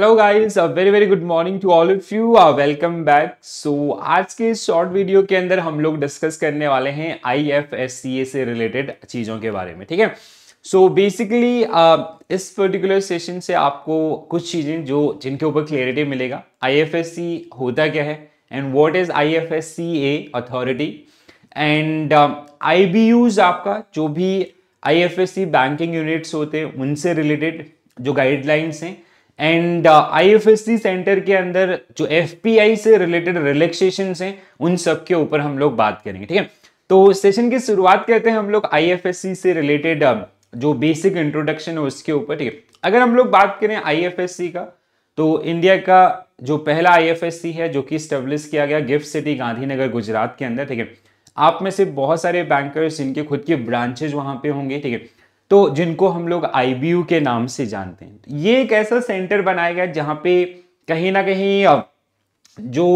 Hello guys a very very good morning to all of you welcome back so आज के इस short video के अंदर हम लोग डिस्कस करने वाले हैं आई से रिलेटेड चीज़ों के बारे में ठीक है सो so बेसिकली uh, इस पर्टिकुलर सेशन से आपको कुछ चीज़ें जो जिनके ऊपर क्लियरिटी मिलेगा आई होता क्या है and what is I F S C authority and I B Us आपका जो भी I F S C banking units होते हैं उनसे रिलेटेड जो गाइडलाइंस हैं एंड आईएफएससी सेंटर के अंदर जो एफपीआई से रिलेटेड रिलैक्सेशन हैं उन सब के ऊपर हम लोग बात करेंगे ठीक है तो सेशन की शुरुआत करते हैं हम लोग आईएफएससी से रिलेटेड um, जो बेसिक इंट्रोडक्शन है उसके ऊपर ठीक है अगर हम लोग बात करें आईएफएससी का तो इंडिया का जो पहला आईएफएससी है जो कि स्टेब्लिश किया गया गिफ्ट सिटी गांधीनगर गुजरात के अंदर ठीक है आप में से बहुत सारे बैंकर्स इनके खुद के ब्रांचेज वहां पे होंगे ठीक है तो जिनको हम लोग आई के नाम से जानते हैं तो ये एक ऐसा सेंटर बनाया गया जहाँ पे कहीं ना कहीं जो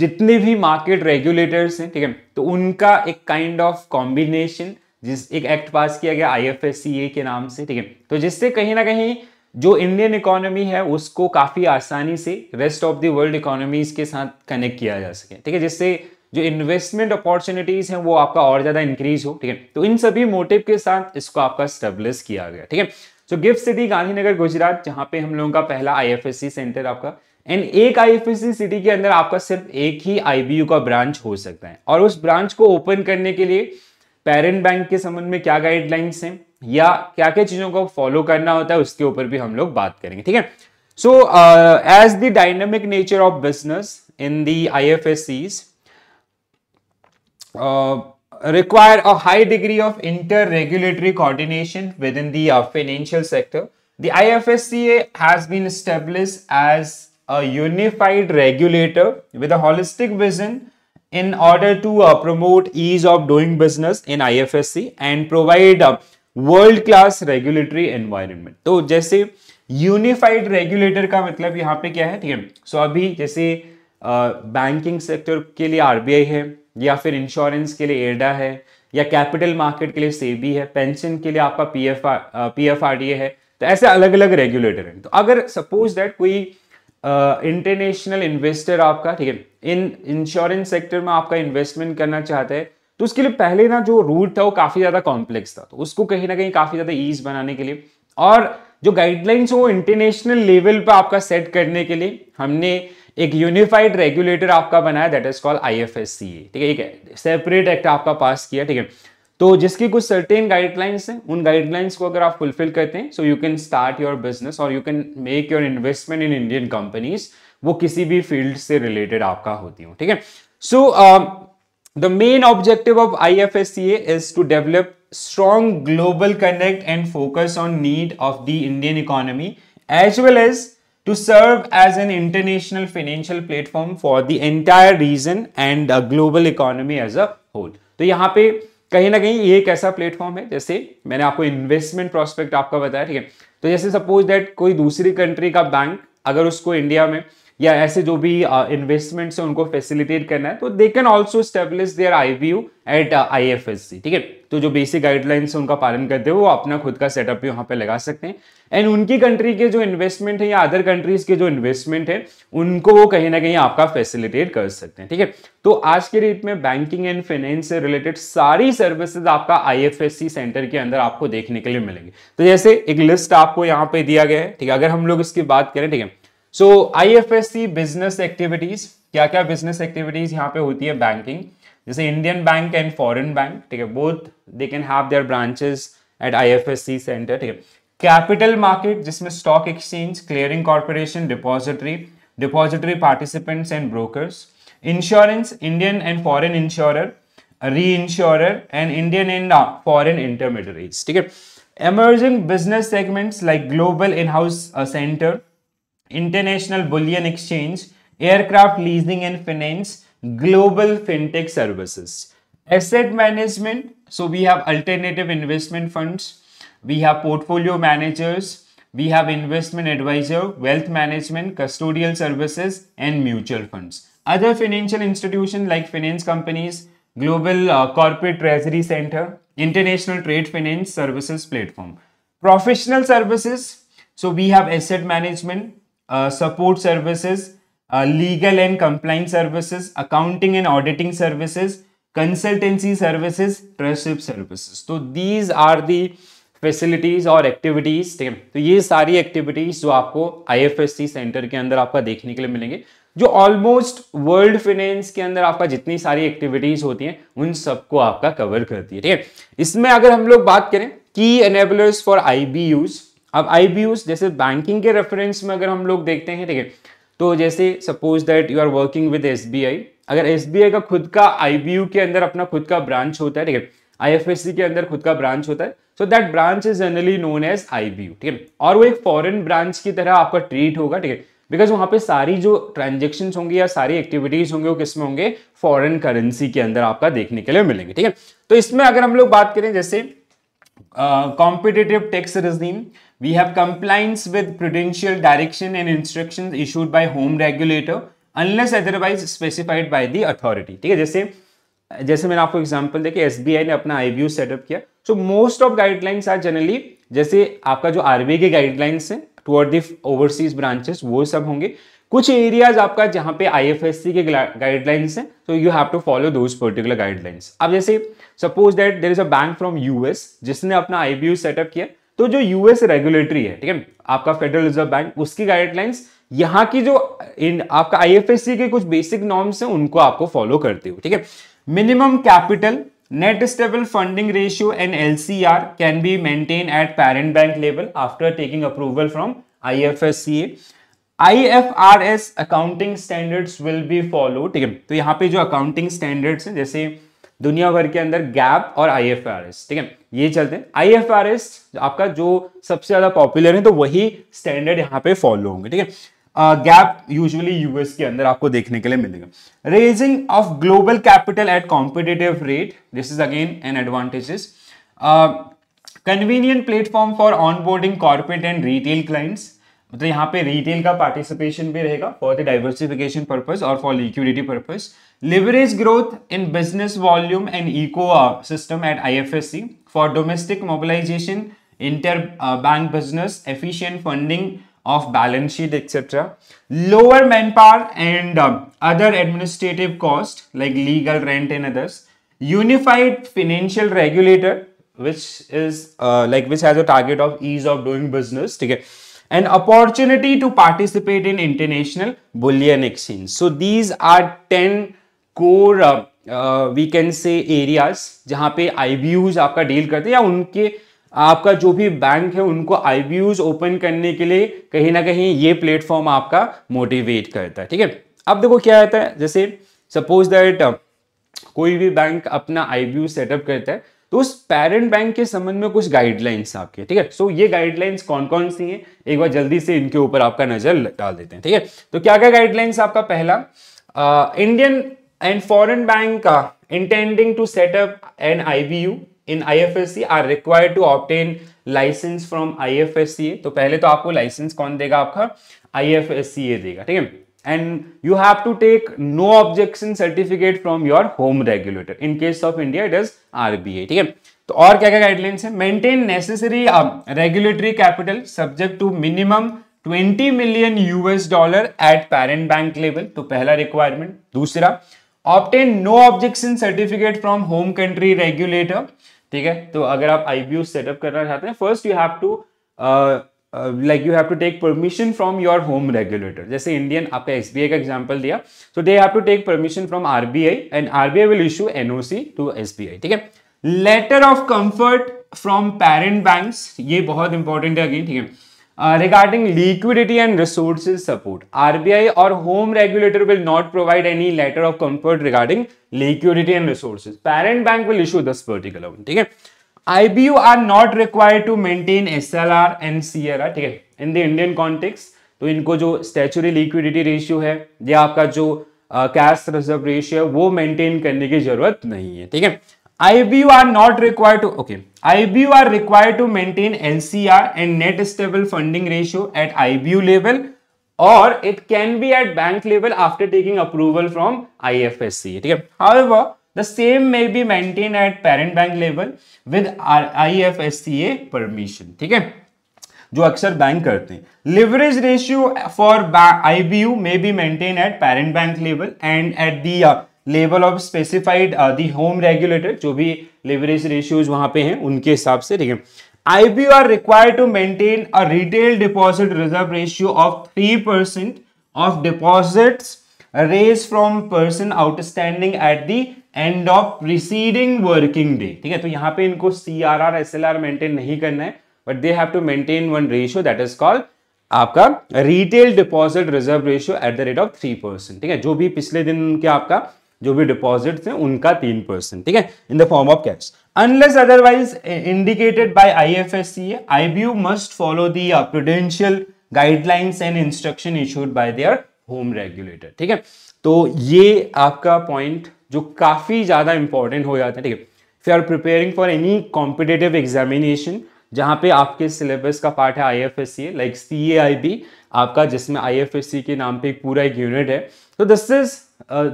जितने भी मार्केट रेगुलेटर्स हैं ठीक है तो उनका एक काइंड ऑफ कॉम्बिनेशन जिस एक एक्ट पास किया गया आई के नाम से ठीक है तो जिससे कहीं ना कहीं जो इंडियन इकोनॉमी है उसको काफ़ी आसानी से rest of the world economies के साथ कनेक्ट किया जा सके ठीक है जिससे जो इन्वेस्टमेंट अपॉर्चुनिटीज हैं वो आपका और ज्यादा इंक्रीज हो ठीक है तो इन सभी मोटिव के साथ इसको आपका स्टेब्लिस किया गया ठीक है सो गिफ्ट सिटी गांधीनगर गुजरात जहां पे हम लोगों का पहला आईएफएससी सेंटर आपका एंड एक आईएफएससी सिटी के अंदर आपका सिर्फ एक ही आई का ब्रांच हो सकता है और उस ब्रांच को ओपन करने के लिए पेरेंट बैंक के संबंध में क्या गाइडलाइंस हैं या क्या क्या चीजों को फॉलो करना होता है उसके ऊपर भी हम लोग बात करेंगे ठीक है so as the dynamic nature of business in the I F S Cs require a high degree of inter-regulatory coordination within the uh, financial sector. The IFSCA has been established as a unified regulator with a holistic vision in order to uh, promote ease of doing business in IFSC and provide a world-class regulatory environment. So, just say unified regulator ka matlab yahan pe kya hai? So, abhi, so banking sector के लिए RBI है या फिर insurance के लिए एडा है या कैपिटल मार्केट के लिए सेबी है पेंशन के लिए आपका P F P F R D है तो ऐसे अलग अलग रेगुलेटर हैं तो अगर सपोज दैट कोई इंटरनेशनल uh, इन्वेस्टर आपका ठीक है इन इंश्योरेंस सेक्टर में आपका इन्वेस्टमेंट करना चाहता है तो उसके लिए पहले ना जो रूट था वो काफ़ी ज़्यादा कॉम्प्लेक्स था तो उसको कहीं ना कहीं काफ़ी ज़्यादा ईज बनाने के लिए और जो गाइडलाइंस वो इंटरनेशनल लेवल पर आपका सेट करने के लिए हमने एक यूनिफाइड रेगुलेटर आपका बनाया that is called I F S C A ठीक है सेपरेट एक्ट आपका पास किया ठीक है तो जिसकी कुछ सर्टेन गाइडलाइंस हैं उन गाइडलाइंस को अगर आप फुलफिल करते हैं so you can start your business और you can make your investment in Indian companies वो किसी भी फील्ड से रिलेटेड आपका होती हूँ ठीक है so the main objective of I F S C A is to develop strong global connect and focus on need of the Indian economy as well as to serve as an international financial platform for the entire region and the global economy as a whole. तो यहाँ पे कहीं ना कहीं ये एक ऐसा platform है जैसे मैंने आपको इन्वेस्टमेंट प्रोस्पेक्ट आपका बताया ठीक है तो जैसे सपोज दैट कोई दूसरी कंट्री का बैंक अगर उसको इंडिया में या ऐसे जो भी uh, है उनको फैसिलिटेट करना है तो they can also establish their I at I F S C ठीक है तो जो बेसिक गाइडलाइंस है उनका पालन करते हुए वो अपना खुद का सेटअप भी वहां पे लगा सकते हैं एंड उनकी कंट्री के जो इन्वेस्टमेंट है या अदर कंट्रीज के जो इन्वेस्टमेंट है उनको वो कहीं ना कहीं आपका फैसिलिटेट कर सकते हैं ठीक है तो आज के डेट में बैंकिंग एंड फाइनेंस से रिलेटेड सारी सर्विसेज आपका आई सेंटर के अंदर आपको देखने के लिए मिलेंगे तो जैसे एक लिस्ट आपको यहाँ पे दिया गया है ठीक है अगर हम लोग इसकी बात करें ठीक है सो आईएफएससी बिजनेस एक्टिविटीज क्या क्या बिजनेस एक्टिविटीज यहाँ पे होती है बैंकिंग जैसे Indian bank and foreign bank ठीक है both they can have their branches at IFSC centre ठीक है कैपिटल मार्केट जिसमें stock exchange clearing corporation depository depository participants and brokers insurance Indian and foreign insurer reinsurer and Indian and foreign intermediaries ठीक है emerging business segments like global in house centre International Bullion Exchange, Aircraft Leasing and Finance, Global Fintech Services. Asset management, so we have alternative investment funds, we have portfolio managers, we have investment advisor, wealth management, custodial services, and mutual funds. Other financial institutions like finance companies, Global uh, Corporate Treasury Center, International Trade Finance Services Platform. Professional services, so we have asset management, support services legal and compliance services accounting and auditing services consultancy services trusteeship services तो these are the facilities और activities ठीक है तो ये सारी activities जो आपको IFSC centre के अंदर आपका देखने के लिए मिलेंगे जो ऑलमोस्ट वर्ल्ड फाइनेंस के अंदर आपका जितनी सारी एक्टिविटीज़ होती हैं उन सबको आपका कवर करती है ठीक है इसमें अगर हम लोग बात करें की enablers for I B Us अब आई जैसे बैंकिंग के रेफरेंस में अगर हम लोग देखते हैं ठीक है तो जैसे suppose that you are working with S अगर एस का खुद का आई के अंदर अपना खुद का ब्रांच होता है ठीक है आई के अंदर खुद का ब्रांच होता है so that branch is generally known as I ठीक है और वो एक फॉरन ब्रांच की तरह आपका ट्रीट होगा ठीक है बिकॉज वहाँ पे सारी जो ट्रांजेक्शन होंगी या सारी एक्टिविटीज होंगे वो किसमें होंगे फॉरेन करेंसी के अंदर आपका देखने के लिए मिलेंगे ठीक है तो इसमें अगर हम लोग बात करें जैसे competitive tax regime We have compliance with prudential direction and instructions issued by home regulator unless otherwise specified by the authority. ठीक है जैसे जैसे मैंने आपको एग्जांपल देखिए एसबीआई ने अपना आईबीयू सेटअप किया so most of guidelines are generally जैसे आपका जो आरबीआई के गाइडलाइंस हैं टुवर्ड द ओवरसीज ब्रांचेस वो सब होंगे कुछ एरियाज आपका जहां पे आईएफएससी के गाइडलाइंस हैं तो you have to follow those particular guidelines अब जैसे suppose that there is a bank from US जिसने अपना आईबीयू सेटअप किया तो जो यूएस रेगुलेटरी है ठीक है आपका फेडरल रिजर्व बैंक उसकी गाइडलाइंस यहां की जो इन आपका आईएफएससी के कुछ बेसिक नॉर्म्स हैं उनको आपको फॉलो करते हो ठीक है minimum capital net stable funding ratio and LCR can be maintain at parent bank level after taking approval from R S accounting standards will be follow ठीक है तो यहां पे जो अकाउंटिंग स्टैंडर्ड्स हैं जैसे दुनिया भर के अंदर गैप और आई ठीक है ये चलते हैं आई आपका जो सबसे ज्यादा पॉपुलर है तो वही स्टैंडर्ड यहाँ पे फॉलो होंगे ठीक है गैप यूजुअली यूएस के अंदर आपको देखने के लिए मिलेगा raising of global capital at competitive rate this is again an advantages convenient platform for onboarding corporate and retail clients मतलब यहाँ पे रिटेल का पार्टिसिपेशन भी रहेगा फॉर द डाइवर्सिफिकेशन पर्पज और for liquidity purpose Leverage growth in business volume and ecosystem uh, at IFSC for domestic mobilization, interbank uh, business, efficient funding of balance sheet, etc. Lower manpower and um, other administrative costs like legal rent and others. Unified financial regulator, which is uh, like which has a target of ease of doing business. Okay? an opportunity to participate in international bullion exchange. So these are 10 core we can say areas जहाँ पे आईबीयूज आपका deal करते हैं या उनके आपका जो भी बैंक है उनको आईबीयूज ओपन करने के लिए कहीं ना कहीं ये प्लेटफॉर्म आपका मोटिवेट करता है ठीक है अब देखो क्या रहता है जैसे सपोज दैट uh, कोई भी बैंक अपना आईबीयू सेटअप करता है तो उस पेरेंट बैंक के संबंध में कुछ गाइडलाइंस आपके ठीक है सो ये गाइडलाइंस कौन कौन सी हैं एक बार जल्दी से इनके ऊपर आपका नजर डाल देते हैं ठीक है तो क्या क्या गाइडलाइंस आपका पहला Indian uh, and intending to set up an I B U in I F S C are require to obtain licence from I F S C A तो पहले तो आपको लाइसेंस कौन देगा आपका आई एफ एस सी ए देगा ठीक है and you have to take no objection certificate from your home regulator in case of India it is RBI ठीक है तो और क्या क्या गाइडलाइंस है maintain necessary regulatory capital subject to minimum 20 million US dollar at parent bank level तो पहला requirement दूसरा obtain no objection certificate from home country regulator ठीक है तो अगर आप आईबीयू सेटअप करना चाहते हैं first you have to like you have to take permission from your home regulator जैसे इंडियन आपका एस का एग्जाम्पल दिया so they have to take permission from RBI and RBI will issue NOC to S ठीक है letter of comfort from parent banks ये बहुत important है again ठीक है regarding liquidity and resources support RBI और home regulator will not provide any letter of comfort regarding liquidity and resource parent bank will issue this particular one ठीक है IBU are not required to maintain S L R and C R ठीक है in the Indian context तो इनको जो statutory liquidity ratio है या आपका जो कैश रिजर्व रेशियो है वो मेंटेन करने की जरूरत नहीं है ठीक है IBU are not required to, okay, IBU are required to maintain LCR and net stable funding ratio at IBU level or it can be at bank level after taking approval from IFSC. Okay? However, the same may be maintained at parent bank level with IFSCA permission. Okay. जो अक्सर bank करते हैं leverage ratio for IBU may be maintain at parent bank level and at the level of specified the home regulator जो भी leverage ratios वहां पे हैं उनके हिसाब से देखें I B R require to maintain a retail deposit reserve ratio of three percent of deposit raise from person outstanding at the end of preceding working day ठीक है तो यहाँ पे इनको C R R S L R maintain नहीं करना है but they have to maintain one ratio that is called आपका retail deposit reserve ratio at the rate of three percent ठीक है जो भी पिछले दिन उनके आपका जो भी डिपॉजिट थे उनका तीन परसेंट ठीक है in the form of cash unless otherwise indicated by IFSC IBU must follow the prudential guidelines and instruction issued by their home regulator ठीक है तो ये आपका पॉइंट जो काफी ज्यादा इंपॉर्टेंट हो जाता है ठीक है if you are preparing for any competitive examination जहां पे आपके सिलेबस का पार्ट है I F S C like C A I B आपका जिसमें आई एफ एस सी के नाम पे एक पूरा एक यूनिट है तो this is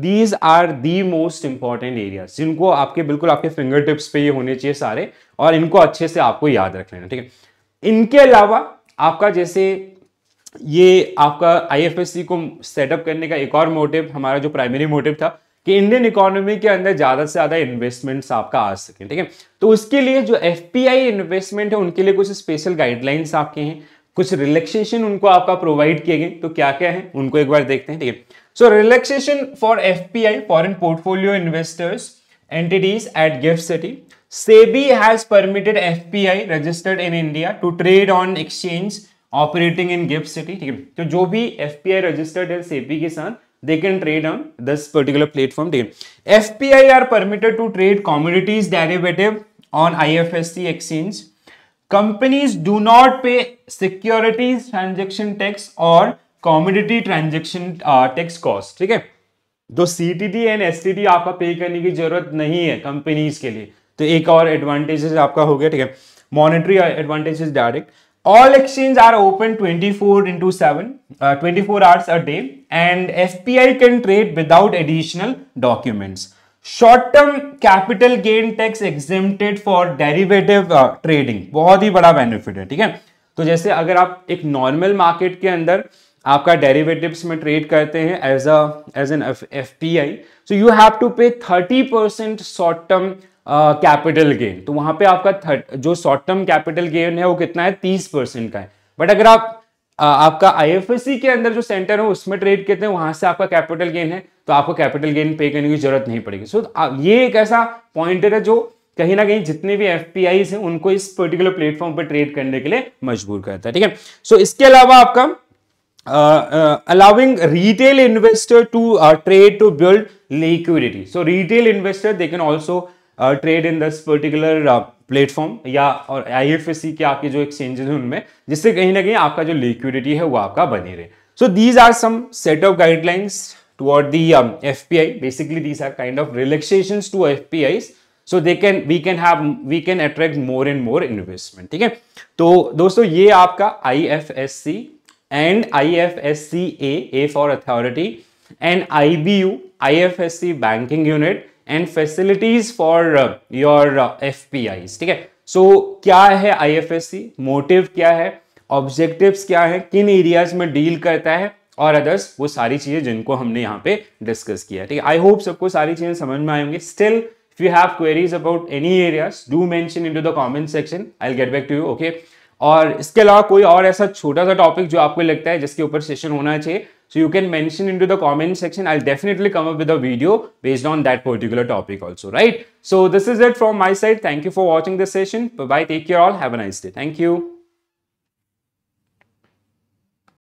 these are the most important areas जिनको आपके बिल्कुल आपके फिंगर टिप्स पे ये होने चाहिए सारे और इनको अच्छे से आपको याद रख लेना ठीक है इनके अलावा आपका जैसे ये आपका आईएफएससी को सेटअप करने का एक और मोटिव हमारा जो प्राइमरी मोटिव था कि इंडियन इकोनॉमी के अंदर ज़्यादा से ज़्यादा इन्वेस्टमेंट्स आपका आ सके ठीक है तो उसके लिए जो एफ इन्वेस्टमेंट है उनके लिए कुछ स्पेशल गाइडलाइंस आपके हैं कुछ रिलैक्सेशन उनको आपका प्रोवाइड किए गए तो क्या क्या है उनको एक बार देखते हैं ठीक है So relaxation for FPI, foreign portfolio investors, entities at GIFT City. SEBI has permitted FPI registered in India to trade on exchange operating in GIFT City. So, है जो भी FPI registered है SEBI के साथ they can trade on this particular platform. FPI are permitted to trade commodities derivative on IFSC exchange. Companies do not pay securities transaction tax or commodity transaction tax cost ठीक है तो C T T and S T T आपका पे करने की जरूरत नहीं है कंपनीज के लिए तो एक और एडवांटेजेस आपका हो गया ठीक है monetary advantages direct all exchange are open 24 four into seven hours a day and F I can trade without additional documents short term capital gain tax exempted for derivative trading बहुत ही बड़ा benefit है ठीक है तो जैसे अगर आप एक नॉर्मल मार्केट के अंदर आपका डेरिवेटिव्स में ट्रेड करते हैं as a as an F P I so you have to pay thirty percent short term capital gain तो वहां पे आपका थर्ट जो शॉर्ट टर्म कैपिटल गेन है वो कितना है तीस परसेंट का है बट अगर आप uh, आपका आईएफएससी के अंदर जो सेंटर है उसमें ट्रेड करते हैं वहां से आपका कैपिटल गेन है तो आपको कैपिटल गेन पे करने की जरूरत नहीं पड़ेगी सो so, ये एक ऐसा पॉइंटर है जो कहीं ना कहीं जितने भी एफ हैं उनको इस पर्टिकुलर प्लेटफॉर्म पर ट्रेड करने के लिए मजबूर करता है ठीक है सो so, इसके अलावा आपका Uh, uh, allowing retail investor to uh, trade to build liquidity. So retail investor, they can also trade in this particular platform या और आई के आपके जो एक्सचेंजेस हैं उनमें जिससे कहीं ना कहीं आपका जो लिक्विडिटी है वो आपका बनी रहे so these are some set of guidelines toward the F P I basically these are kind of relaxation to F P Is so they can we can have we can attract more and more investment ठीक है तो दोस्तों ये आपका I F S C and I F S C A A for authority and I B U I F S C banking unit and facilities for your F P I ठीक है so so, क्या है I F S C motive क्या है objective क्या है किन areas में डील करता है और अदर्स वो सारी चीजें जिनको हमने यहाँ पे डिस्कस किया ठीक है आई होप सबको सारी चीजें समझ में आएंगी still if you have queries about any areas do mention into the comment section I get back to you okay और इसके अलावा कोई और ऐसा छोटा सा टॉपिक जो आपको लगता है जिसके ऊपर सेशन होना चाहिए so you can mention into the comment section I definitely come up with video based on that particular topic also right so this is it from my side thank you for watching this session bye take care all have a nice day thank you